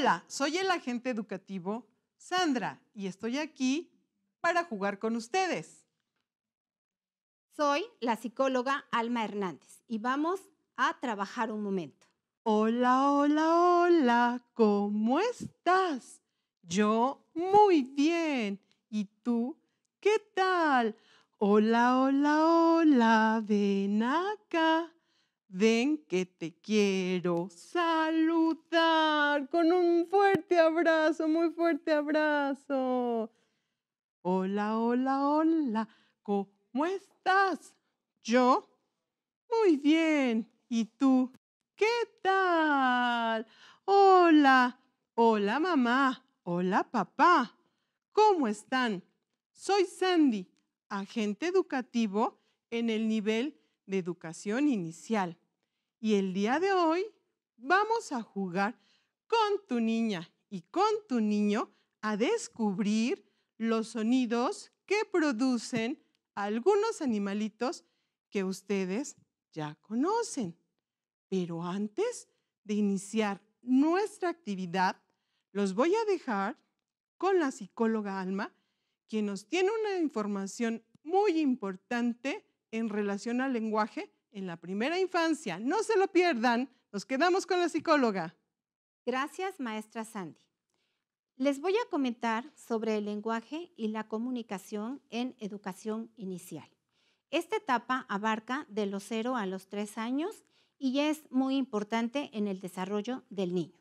Hola, soy el agente educativo Sandra y estoy aquí para jugar con ustedes. Soy la psicóloga Alma Hernández y vamos a trabajar un momento. Hola, hola, hola, ¿cómo estás? Yo muy bien. ¿Y tú? ¿Qué tal? Hola, hola, hola, ven acá. Ven que te quiero saludar con un fuerte abrazo, muy fuerte abrazo. Hola, hola, hola. ¿Cómo estás? Yo. Muy bien. ¿Y tú? ¿Qué tal? Hola. Hola, mamá. Hola, papá. ¿Cómo están? Soy Sandy, agente educativo en el nivel de educación inicial. Y el día de hoy vamos a jugar con tu niña y con tu niño a descubrir los sonidos que producen algunos animalitos que ustedes ya conocen. Pero antes de iniciar nuestra actividad, los voy a dejar con la psicóloga Alma, quien nos tiene una información muy importante en relación al lenguaje en la primera infancia. No se lo pierdan. Nos quedamos con la psicóloga. Gracias, maestra Sandy. Les voy a comentar sobre el lenguaje y la comunicación en educación inicial. Esta etapa abarca de los 0 a los 3 años y es muy importante en el desarrollo del niño.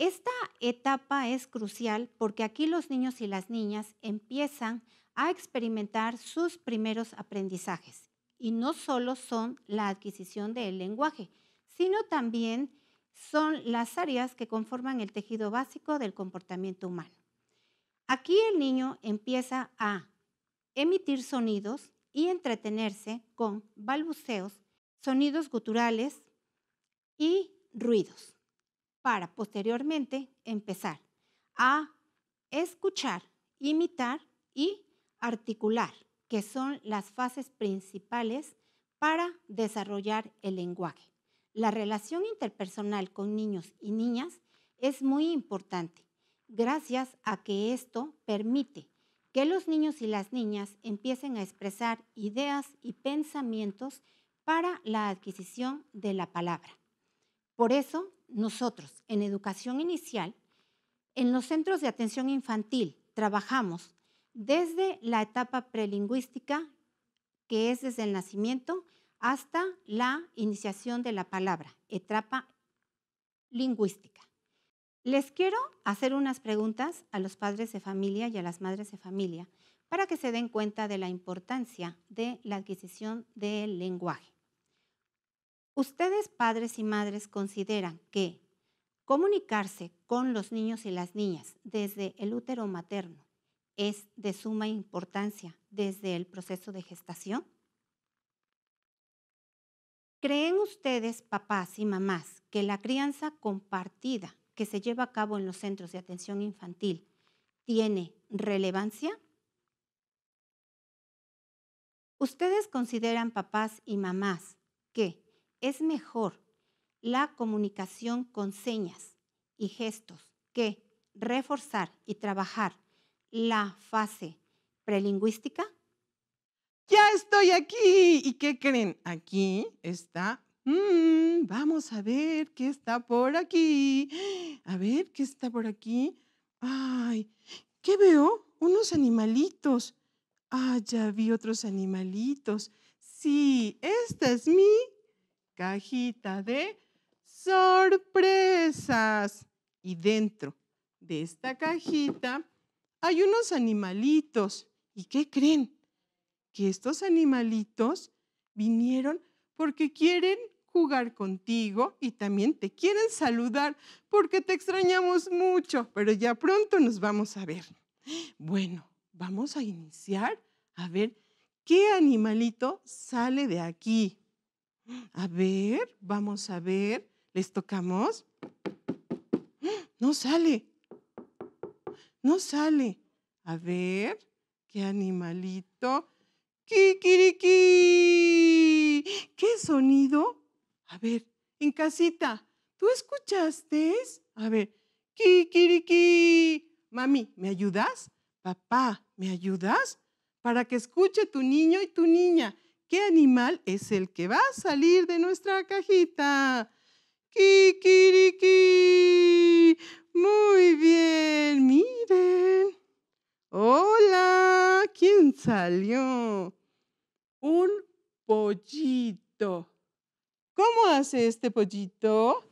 Esta etapa es crucial porque aquí los niños y las niñas empiezan a experimentar sus primeros aprendizajes y no solo son la adquisición del lenguaje, sino también son las áreas que conforman el tejido básico del comportamiento humano. Aquí el niño empieza a emitir sonidos y entretenerse con balbuceos, sonidos guturales y ruidos para posteriormente empezar a escuchar, imitar y articular, que son las fases principales para desarrollar el lenguaje. La relación interpersonal con niños y niñas es muy importante, gracias a que esto permite que los niños y las niñas empiecen a expresar ideas y pensamientos para la adquisición de la palabra. Por eso nosotros en educación inicial, en los centros de atención infantil trabajamos desde la etapa prelingüística, que es desde el nacimiento, hasta la iniciación de la palabra, etapa lingüística. Les quiero hacer unas preguntas a los padres de familia y a las madres de familia para que se den cuenta de la importancia de la adquisición del lenguaje. Ustedes, padres y madres, consideran que comunicarse con los niños y las niñas desde el útero materno es de suma importancia desde el proceso de gestación? ¿Creen ustedes, papás y mamás, que la crianza compartida que se lleva a cabo en los centros de atención infantil tiene relevancia? ¿Ustedes consideran, papás y mamás, que es mejor la comunicación con señas y gestos que reforzar y trabajar la fase prelingüística? Ya estoy aquí. ¿Y qué creen? Aquí está mm, vamos a ver qué está por aquí. A ver qué está por aquí. Ay, ¿qué veo? Unos animalitos. Ah, ya vi otros animalitos. Sí, esta es mi cajita de sorpresas. Y dentro de esta cajita hay unos animalitos. ¿Y qué creen? Que estos animalitos vinieron porque quieren jugar contigo y también te quieren saludar porque te extrañamos mucho, pero ya pronto nos vamos a ver. Bueno, vamos a iniciar a ver qué animalito sale de aquí. A ver, vamos a ver. ¿Les tocamos? No sale. No sale. A ver, qué animalito. ¡Kikiriki! ¿Qué sonido? A ver, en casita, ¿tú escuchaste? A ver, ¡Kikiriki! Mami, ¿me ayudas? Papá, ¿me ayudas? Para que escuche tu niño y tu niña ¿Qué animal es el que va a salir de nuestra cajita? ¡Kikiriki! Muy bien, miren. Hola, ¿quién salió? Un pollito. ¿Cómo hace este pollito?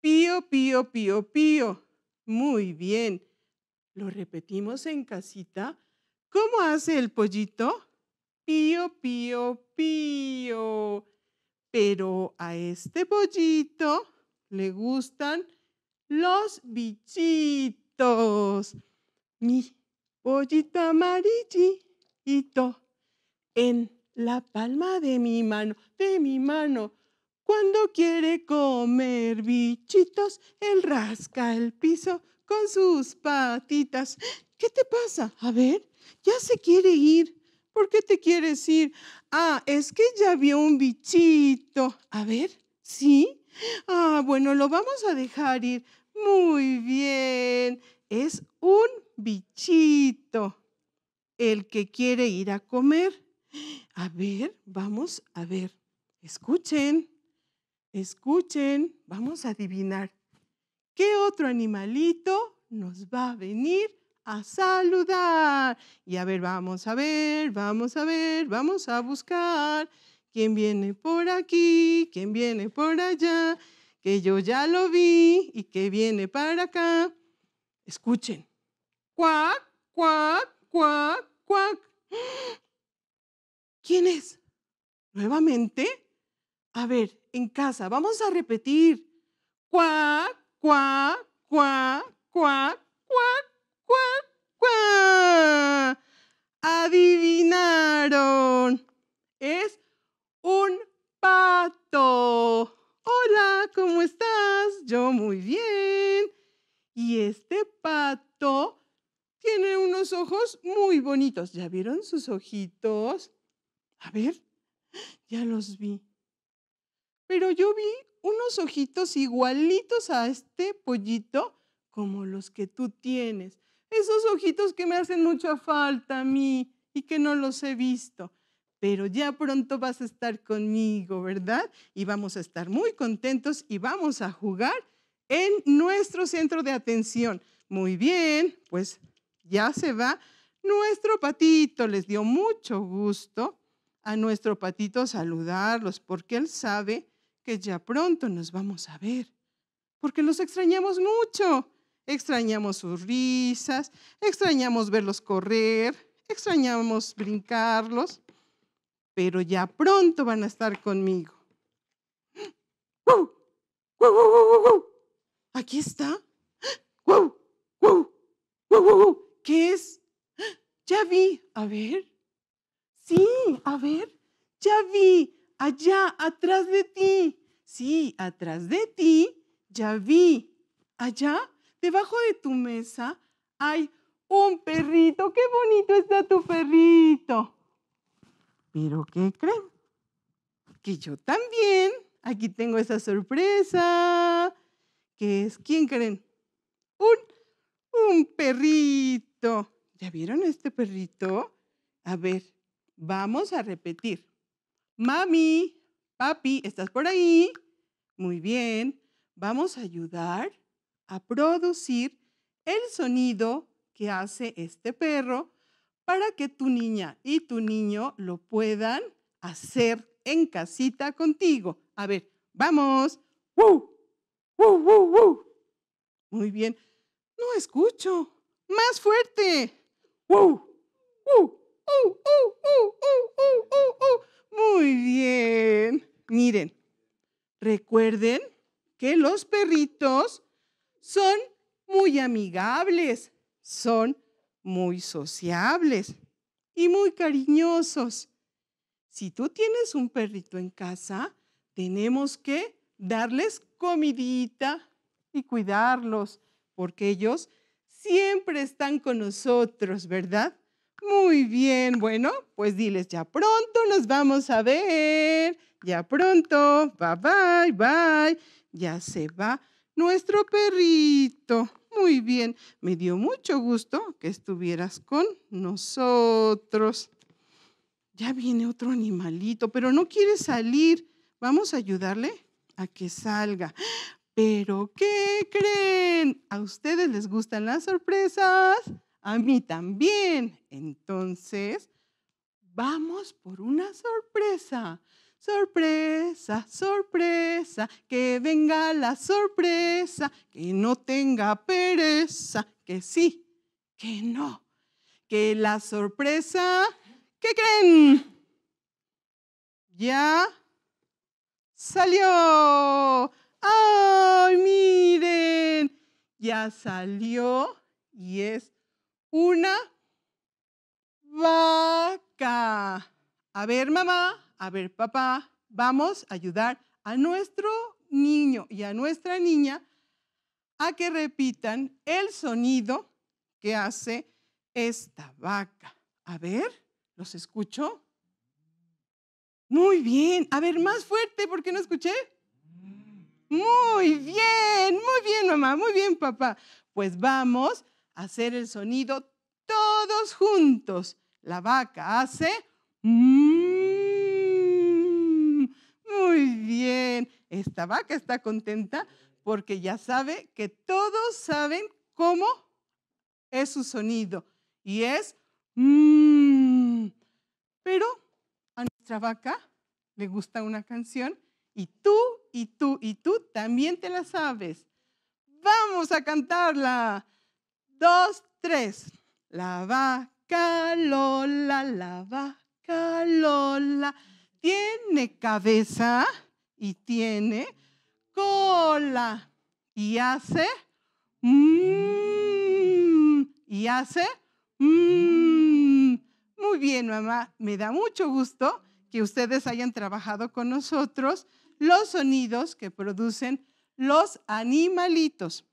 Pío, pío, pío, pío. Muy bien. ¿Lo repetimos en casita? ¿Cómo hace el pollito? pío, pío, pío. Pero a este pollito le gustan los bichitos. Mi pollito amarillito en la palma de mi mano, de mi mano. Cuando quiere comer bichitos, él rasca el piso con sus patitas. ¿Qué te pasa? A ver, ya se quiere ir. ¿Por qué te quieres ir? Ah, es que ya vio un bichito. A ver, ¿sí? Ah, bueno, lo vamos a dejar ir. Muy bien. Es un bichito el que quiere ir a comer. A ver, vamos a ver. Escuchen, escuchen, vamos a adivinar. ¿Qué otro animalito nos va a venir a saludar. Y a ver, vamos a ver, vamos a ver, vamos a buscar. ¿Quién viene por aquí? ¿Quién viene por allá? Que yo ya lo vi y que viene para acá. Escuchen. Cuac, cuac, cuac, cuac. ¿Quién es? ¿Nuevamente? A ver, en casa, vamos a repetir. Cuac, cuac, cuac, cuac, cuac. Adivinaron. Es un pato. Hola, ¿cómo estás? Yo muy bien. Y este pato tiene unos ojos muy bonitos. ¿Ya vieron sus ojitos? A ver, ya los vi. Pero yo vi unos ojitos igualitos a este pollito como los que tú tienes esos ojitos que me hacen mucha falta a mí y que no los he visto. Pero ya pronto vas a estar conmigo, ¿verdad? Y vamos a estar muy contentos y vamos a jugar en nuestro centro de atención. Muy bien, pues ya se va. Nuestro patito les dio mucho gusto a nuestro patito saludarlos porque él sabe que ya pronto nos vamos a ver, porque los extrañamos mucho extrañamos sus risas, extrañamos verlos correr, extrañamos brincarlos, pero ya pronto van a estar conmigo. Aquí está. ¿Qué es? Ya vi. A ver. Sí, a ver. Ya vi. Allá, atrás de ti. Sí, atrás de ti. Ya vi. Allá, debajo de tu mesa hay un perrito. ¡Qué bonito está tu perrito! Pero ¿qué creen? Que yo también, aquí tengo esa sorpresa, ¿Qué es, ¿quién creen? Un, un perrito. ¿Ya vieron este perrito? A ver, vamos a repetir. Mami, papi, ¿estás por ahí? Muy bien. Vamos a ayudar a producir el sonido que hace este perro para que tu niña y tu niño lo puedan hacer en casita contigo. A ver, vamos. ¡Woo! ¡Woo, woo, woo! Muy bien. No escucho. Más fuerte. ¡Woo! ¡Woo! Muy bien. Miren, recuerden que los perritos son muy amigables, son muy sociables y muy cariñosos. Si tú tienes un perrito en casa, tenemos que darles comidita y cuidarlos, porque ellos siempre están con nosotros, ¿verdad? Muy bien, bueno, pues diles, ya pronto nos vamos a ver, ya pronto, bye bye, bye, ya se va nuestro perrito. Muy bien, me dio mucho gusto que estuvieras con nosotros. Ya viene otro animalito, pero no quiere salir. Vamos a ayudarle a que salga. Pero, ¿qué creen? ¿A ustedes les gustan las sorpresas? A mí también. Entonces, vamos por una sorpresa. Sorpresa, sorpresa, que venga la sorpresa, que no tenga pereza, que sí, que no, que la sorpresa, ¿qué creen? Ya salió. ¡Ay, miren! Ya salió y es una vaca. A ver, mamá, a ver, papá, vamos a ayudar a nuestro niño y a nuestra niña a que repitan el sonido que hace esta vaca. A ver, ¿los escucho? Muy bien. A ver, más fuerte, ¿por qué no escuché. Muy bien, muy bien, mamá, muy bien, papá. Pues vamos a hacer el sonido todos juntos. La vaca hace... Muy bien. Esta vaca está contenta porque ya sabe que todos saben cómo es su sonido. Y es mmm. Pero a nuestra vaca le gusta una canción y tú y tú y tú también te la sabes. Vamos a cantarla. Dos, tres. La vaca Lola, la vaca Lola tiene cabeza y tiene cola y hace mmm, y hace mmm. Muy bien, mamá, me da mucho gusto que ustedes hayan trabajado con nosotros los sonidos que producen los animalitos.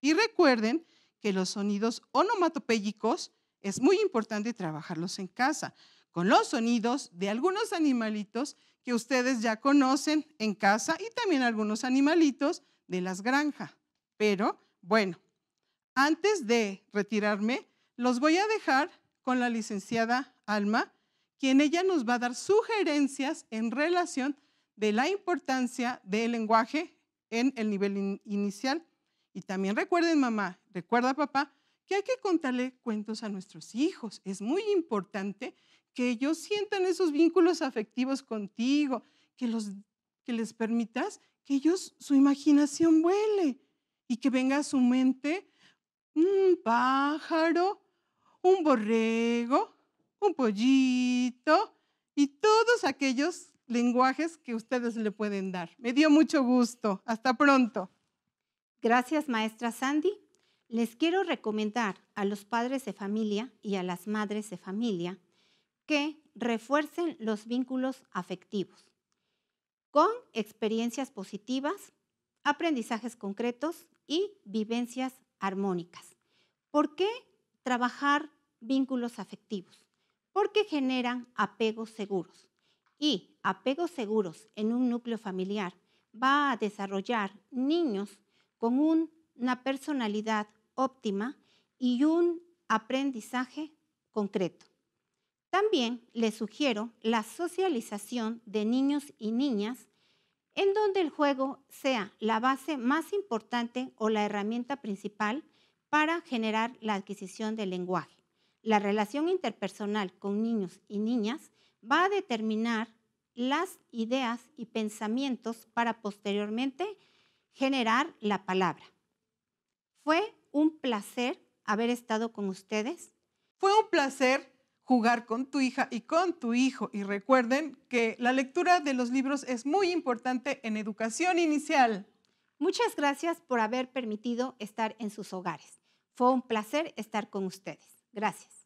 Y recuerden que los sonidos onomatopéyicos es muy importante trabajarlos en casa con los sonidos de algunos animalitos que ustedes ya conocen en casa y también algunos animalitos de las granjas. Pero bueno, antes de retirarme, los voy a dejar con la licenciada Alma, quien ella nos va a dar sugerencias en relación de la importancia del lenguaje en el nivel inicial. Y también recuerden, mamá, recuerda, papá, que hay que contarle cuentos a nuestros hijos. Es muy importante que ellos sientan esos vínculos afectivos contigo, que, los, que les permitas que ellos, su imaginación vuele y que venga a su mente un pájaro, un borrego, un pollito y todos aquellos lenguajes que ustedes le pueden dar. Me dio mucho gusto. Hasta pronto. Gracias, maestra Sandy. Les quiero recomendar a los padres de familia y a las madres de familia que refuercen los vínculos afectivos con experiencias positivas, aprendizajes concretos y vivencias armónicas. ¿Por qué trabajar vínculos afectivos? Porque generan apegos seguros y apegos seguros en un núcleo familiar va a desarrollar niños con una personalidad óptima y un aprendizaje concreto. También les sugiero la socialización de niños y niñas en donde el juego sea la base más importante o la herramienta principal para generar la adquisición del lenguaje. La relación interpersonal con niños y niñas va a determinar las ideas y pensamientos para posteriormente generar la palabra. Fue un placer haber estado con ustedes. Fue un placer jugar con tu hija y con tu hijo. Y recuerden que la lectura de los libros es muy importante en educación inicial. Muchas gracias por haber permitido estar en sus hogares. Fue un placer estar con ustedes. Gracias.